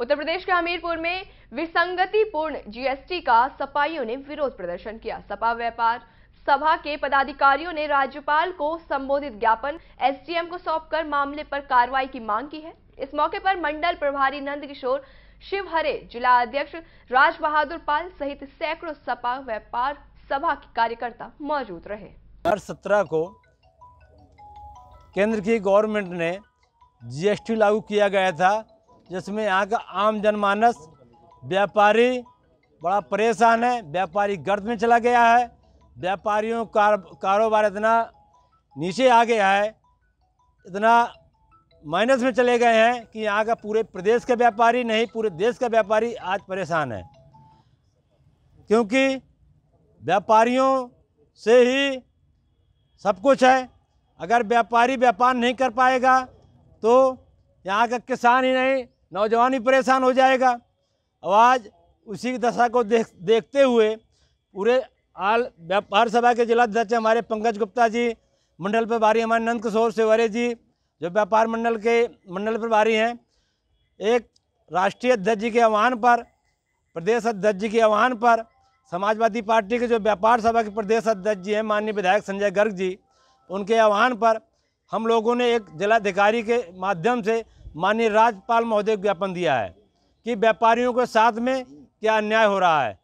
उत्तर प्रदेश के हमीरपुर में विसंगतिपूर्ण जीएसटी का सपाइयों ने विरोध प्रदर्शन किया सपा व्यापार सभा के पदाधिकारियों ने राज्यपाल को संबोधित ज्ञापन एसडीएम को सौंपकर मामले पर कार्रवाई की मांग की है इस मौके पर मंडल प्रभारी नंद किशोर शिवहरे जिला अध्यक्ष राज बहादुर पाल सहित सैकड़ों सपा व्यापार सभा के कार्यकर्ता मौजूद रहे हर सत्रह को केंद्र की गवर्नमेंट ने जीएसटी लागू किया गया था जिसमें यहाँ का आम जनमानस व्यापारी बड़ा परेशान है व्यापारी गर्द में चला गया है व्यापारियों का कारोबार इतना नीचे आ गया है इतना माइनस में चले गए हैं कि यहाँ का पूरे प्रदेश का व्यापारी नहीं पूरे देश का व्यापारी आज परेशान है क्योंकि व्यापारियों से ही सब कुछ है अगर व्यापारी व्यापार नहीं कर पाएगा तो यहाँ का किसान ही नहीं नौजवान भी परेशान हो जाएगा और आज उसी की दशा को देख देखते हुए पूरे आल व्यापार सभा के जिलाध्यक्ष हमारे पंकज गुप्ता जी मंडल प्रभारी हमारे नंद किशोर सेवरे जी जो व्यापार मंडल के मंडल प्रभारी हैं एक राष्ट्रीय अध्यक्ष जी के आह्वान पर प्रदेश अध्यक्ष जी के आह्वान पर समाजवादी पार्टी के जो व्यापार सभा के प्रदेश अध्यक्ष जी हैं माननीय विधायक संजय गर्ग जी उनके आह्वान पर हम लोगों ने एक जिलाधिकारी के माध्यम से माननीय राज्यपाल महोदय को ज्ञापन दिया है कि व्यापारियों के साथ में क्या अन्याय हो रहा है